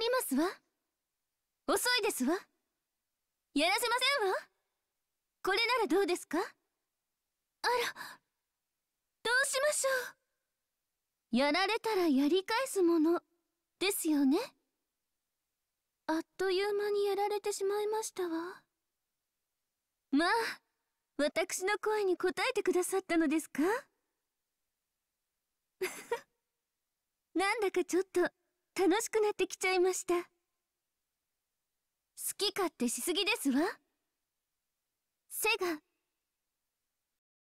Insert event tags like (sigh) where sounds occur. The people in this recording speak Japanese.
りますわ遅いですわやらせませんわこれならどうですかあらどうしましょうやられたらやり返すものですよねあっという間にやられてしまいましたわまあ私の声に応えてくださったのですか (laughs) なんだかちょっと楽しくなってきちゃいました好き勝手しすぎですわ背が